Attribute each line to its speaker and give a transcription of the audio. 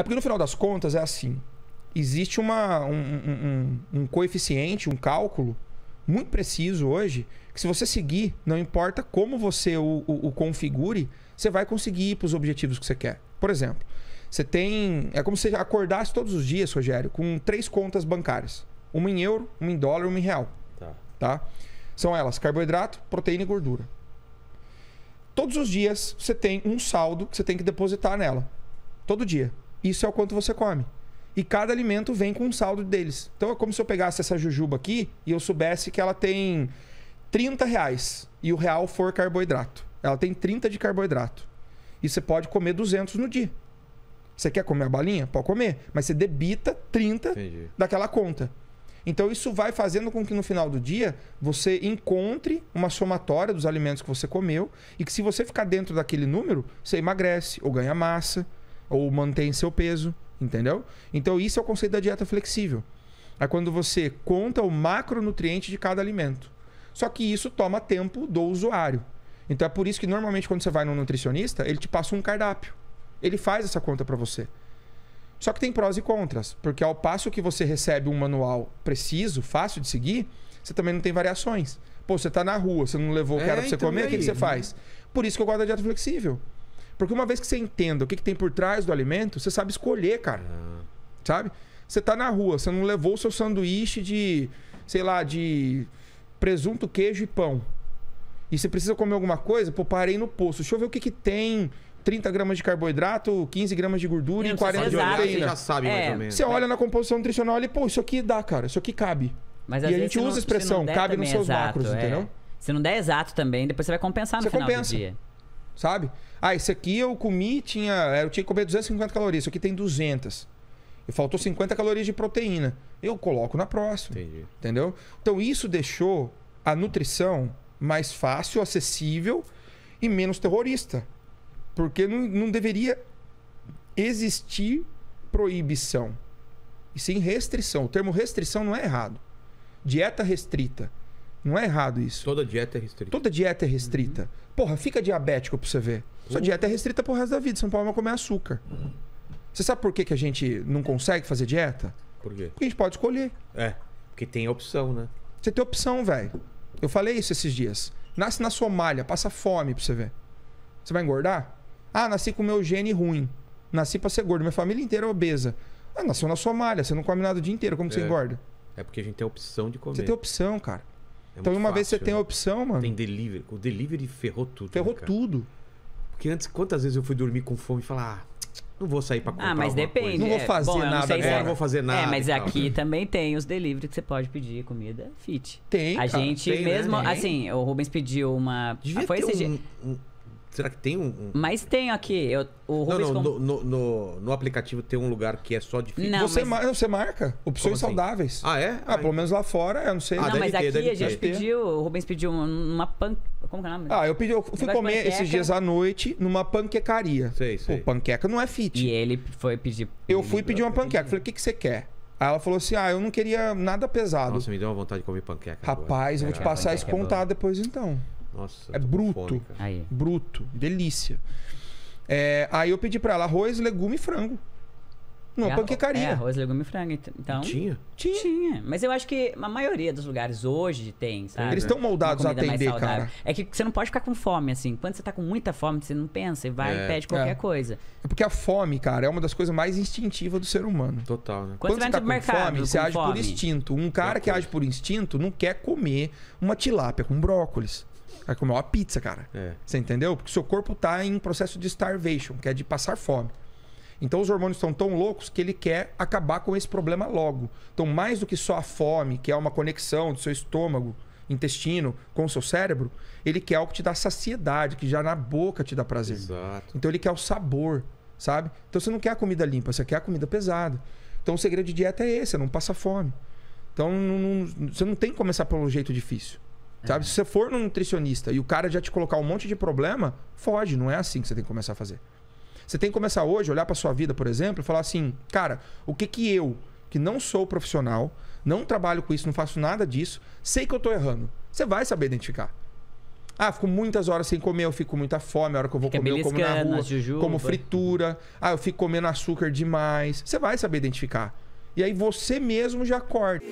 Speaker 1: É porque no final das contas é assim. Existe uma, um, um, um coeficiente, um cálculo muito preciso hoje, que se você seguir, não importa como você o, o, o configure, você vai conseguir ir para os objetivos que você quer. Por exemplo, você tem. É como se você acordasse todos os dias, Rogério, com três contas bancárias: uma em euro, uma em dólar uma em real. Tá. tá? São elas: carboidrato, proteína e gordura. Todos os dias você tem um saldo que você tem que depositar nela. Todo dia. Isso é o quanto você come. E cada alimento vem com um saldo deles. Então é como se eu pegasse essa jujuba aqui e eu soubesse que ela tem 30 reais e o real for carboidrato. Ela tem 30 de carboidrato. E você pode comer 200 no dia. Você quer comer a balinha? Pode comer. Mas você debita 30 Entendi. daquela conta. Então isso vai fazendo com que no final do dia você encontre uma somatória dos alimentos que você comeu e que se você ficar dentro daquele número, você emagrece ou ganha massa ou mantém seu peso, entendeu? Então isso é o conceito da dieta flexível. É quando você conta o macronutriente de cada alimento. Só que isso toma tempo do usuário. Então é por isso que normalmente quando você vai num nutricionista, ele te passa um cardápio. Ele faz essa conta para você. Só que tem prós e contras, porque ao passo que você recebe um manual preciso, fácil de seguir, você também não tem variações. Pô, você tá na rua, você não levou o que é, era pra você então, comer, o que, que você faz? Por isso que eu gosto da dieta flexível. Porque uma vez que você entenda o que, que tem por trás do alimento, você sabe escolher, cara. Ah. Sabe? Você tá na rua, você não levou o seu sanduíche de, sei lá, de presunto, queijo e pão. E você precisa comer alguma coisa, pô, parei no posto. Deixa eu ver o que, que tem 30 gramas de carboidrato, 15 gramas de gordura e 40 de proteína. Você já sabe é. mais ou menos. Você é. olha na composição nutricional ali, pô, isso aqui dá, cara, isso aqui cabe. Mas, e a gente usa a expressão, cabe nos seus exato, macros, é. entendeu? Se não der exato também, depois você vai compensar no você final compensa. do dia sabe? Ah, esse aqui eu comi, tinha, é, eu tinha que comer 250 calorias, isso aqui tem 200. E faltou 50 calorias de proteína. Eu coloco na próxima. Entendi. Entendeu? Então isso deixou a nutrição mais fácil, acessível e menos terrorista. Porque não, não deveria existir proibição. E sim restrição. O termo restrição não é errado. Dieta restrita não é errado isso. Toda dieta é restrita. Toda dieta é restrita. Uhum. Porra, fica diabético pra você ver. Sua uhum. dieta é restrita pro resto da vida. Você não pode mais comer açúcar. Uhum. Você sabe por que, que a gente não consegue fazer dieta? Por quê? Porque a gente pode escolher. É. Porque tem opção, né? Você tem opção, velho. Eu falei isso esses dias. Nasce na Somália, passa fome pra você ver. Você vai engordar? Ah, nasci com meu gene ruim. Nasci pra ser gordo. Minha família inteira é obesa. Ah, nasceu na Somália, você não come nada o dia inteiro. Como é. você engorda? É porque a gente tem opção de comer. Você tem opção, cara. É então, uma fácil, vez você né? tem a né? opção, mano. Tem delivery. O delivery ferrou tudo. Ferrou né, tudo. Porque antes, quantas vezes eu fui dormir com fome e falar, ah, não vou sair pra ah, comprar. Ah, mas depende. Coisa. Não vou é, fazer bom, nada, não, é, não vou fazer é, nada. É, mas aqui né? também tem os delivery que você pode pedir comida fit. Tem. A cara, gente tem, né? mesmo, assim, o Rubens pediu uma. Devia ah, foi esse um, dia. Um Será que tem um. um... Mas tem aqui. Eu, o Rubens não, não no, no, no, aplicativo tem um lugar que é só de Não, você, mas... marca, você marca opções assim? saudáveis. Ah, é? Ah, ah pelo menos lá fora, eu não sei. Ah, não, mas ter, aqui a gente ter. pediu, o Rubens pediu uma pan. Como que é o nome? Ah, eu pedi, eu fui comer panqueca. esses dias à noite numa panquecaria. Sei, sei. Pô, panqueca não é fit. E ele foi pedir. Eu fui pedir uma panqueca. Falei, o que, que você quer? Aí ela falou assim: Ah, eu não queria nada pesado. Nossa, me deu uma vontade de comer panqueca. Rapaz, agora. eu vou te passar esse contato é depois então. Nossa, é bruto. Aí. Bruto. Delícia. É, aí eu pedi pra ela arroz, legume e frango. Não, é, panquecaria. É, arroz, legume e frango. Então. então, tinha? tinha? Tinha. Mas eu acho que a maioria dos lugares hoje tem, sabe? Eles estão moldados a atender, cara. É que você não pode ficar com fome, assim. Quando você tá com muita fome, você não pensa e vai é. e pede qualquer é. coisa. É porque a fome, cara, é uma das coisas mais instintivas do ser humano. Total, né? Quando, Quando você, você tá com fome, com você age fome. por instinto. Um cara que age por instinto não quer comer uma tilápia com brócolis. Vai comer uma pizza, cara. É. Você entendeu? Porque seu corpo está em processo de starvation, que é de passar fome. Então os hormônios estão tão loucos que ele quer acabar com esse problema logo. Então, mais do que só a fome, que é uma conexão do seu estômago, intestino, com o seu cérebro, ele quer algo que te dá saciedade, que já na boca te dá prazer. Exato. Então ele quer o sabor, sabe? Então você não quer a comida limpa, você quer a comida pesada. Então o segredo de dieta é esse, é não passa fome. Então não, não, você não tem que começar pelo jeito difícil. Sabe? Se você for num nutricionista e o cara já te colocar um monte de problema, foge. Não é assim que você tem que começar a fazer. Você tem que começar hoje, olhar para sua vida, por exemplo, e falar assim: cara, o que que eu, que não sou profissional, não trabalho com isso, não faço nada disso, sei que eu tô errando. Você vai saber identificar. Ah, fico muitas horas sem comer, eu fico com muita fome, a hora que eu vou Fica comer, eu como na rua, como fritura, ah, eu fico comendo açúcar demais. Você vai saber identificar. E aí você mesmo já corta.